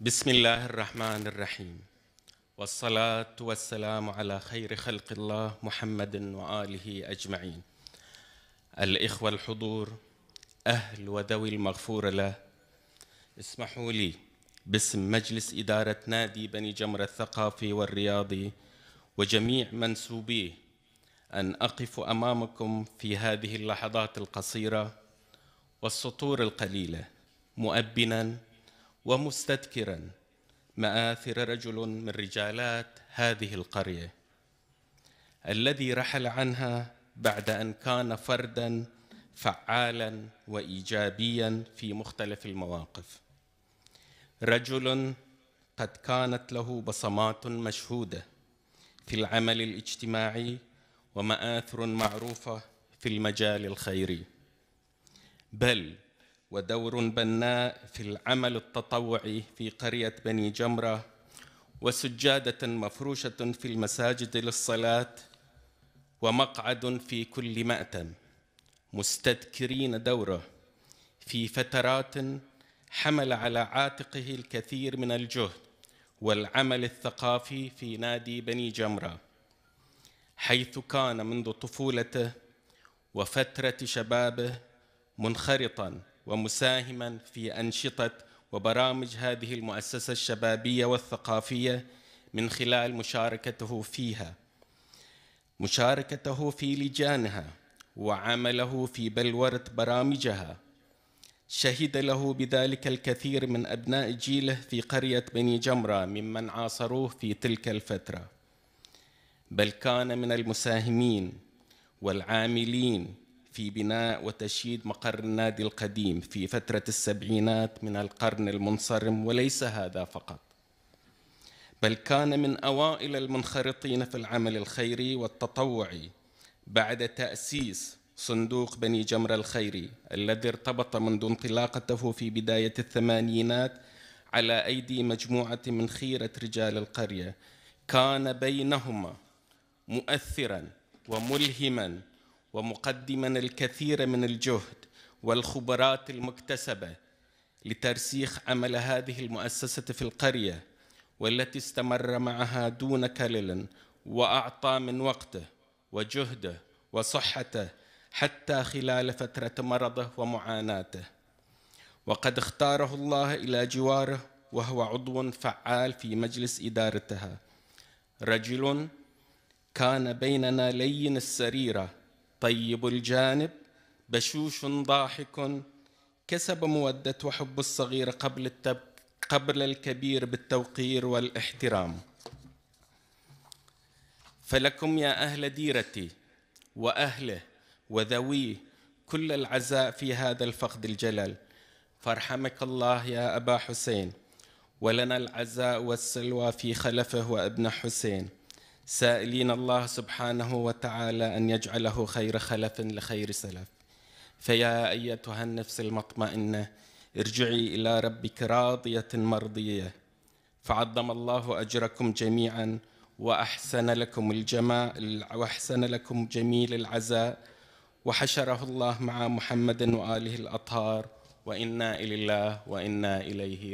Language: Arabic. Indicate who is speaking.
Speaker 1: بسم الله الرحمن الرحيم والصلاة والسلام على خير خلق الله محمد وآله أجمعين الإخوة الحضور أهل وذوي المغفور له اسمحوا لي باسم مجلس إدارة نادي بني جمرة الثقافي والرياضي وجميع منسوبيه أن أقف أمامكم في هذه اللحظات القصيرة والسطور القليلة مؤبناً ومستذكرا مآثر رجل من رجالات هذه القرية الذي رحل عنها بعد أن كان فردا فعالا وإيجابيا في مختلف المواقف رجل قد كانت له بصمات مشهودة في العمل الاجتماعي ومآثر معروفة في المجال الخيري بل ودور بناء في العمل التطوعي في قرية بني جمرة وسجادة مفروشة في المساجد للصلاة ومقعد في كل مأتم مستذكرين دوره في فترات حمل على عاتقه الكثير من الجهد والعمل الثقافي في نادي بني جمرة حيث كان منذ طفولته وفترة شبابه منخرطا ومساهما في أنشطة وبرامج هذه المؤسسة الشبابية والثقافية من خلال مشاركته فيها مشاركته في لجانها وعمله في بلورة برامجها شهد له بذلك الكثير من أبناء جيله في قرية بني جمرة ممن عاصروه في تلك الفترة بل كان من المساهمين والعاملين في بناء وتشييد مقر النادي القديم في فترة السبعينات من القرن المنصرم وليس هذا فقط بل كان من أوائل المنخرطين في العمل الخيري والتطوعي بعد تأسيس صندوق بني جمرة الخيري الذي ارتبط منذ انطلاقته في بداية الثمانينات على أيدي مجموعة من خيرة رجال القرية كان بينهما مؤثرا وملهما ومقدما الكثير من الجهد والخبرات المكتسبه لترسيخ عمل هذه المؤسسه في القريه والتي استمر معها دون كلل واعطى من وقته وجهده وصحته حتى خلال فتره مرضه ومعاناته وقد اختاره الله الى جواره وهو عضو فعال في مجلس ادارتها رجل كان بيننا لين السريره طيب الجانب بشوش ضاحك كسب مودة وحب الصغير قبل التب قبل الكبير بالتوقير والاحترام فلكم يا أهل ديرتي وأهله وذويه كل العزاء في هذا الفقد الجلل فارحمك الله يا أبا حسين ولنا العزاء والسلوى في خلفه وابن حسين سائلين الله سبحانه وتعالى ان يجعله خير خلف لخير سلف فيا ايتها النفس المطمئنه ارجعي الى ربك راضيه مرضيه فعظم الله اجركم جميعا واحسن لكم الجمال واحسن لكم جميل العزاء وحشره الله مع محمد واله الاطهار وانا الى الله وانا اليه